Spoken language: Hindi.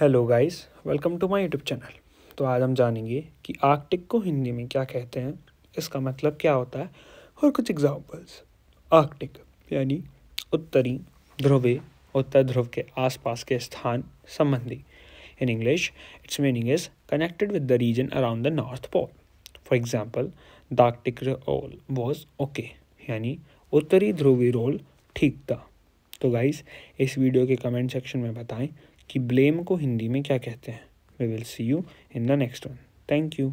hello guys welcome to my YouTube channel तो आज हम जानेंगे कि आर्कटिक को हिंदी में क्या कहते हैं इसका मतलब क्या होता है और कुछ एग्जांपल्स आर्कटिक यानी उत्तरी ध्रुवे उत्तर ध्रुव के आसपास के स्थान संबंधी in English its meaning is connected with the region around the north pole for example the Arctic role was okay यानी उत्तरी ध्रुवी रोल ठीक था तो गाइस इस वीडियो के कमेंट सेक्शन में बताएं कि ब्लेम को हिंदी में क्या कहते हैं we will see you in the next one thank you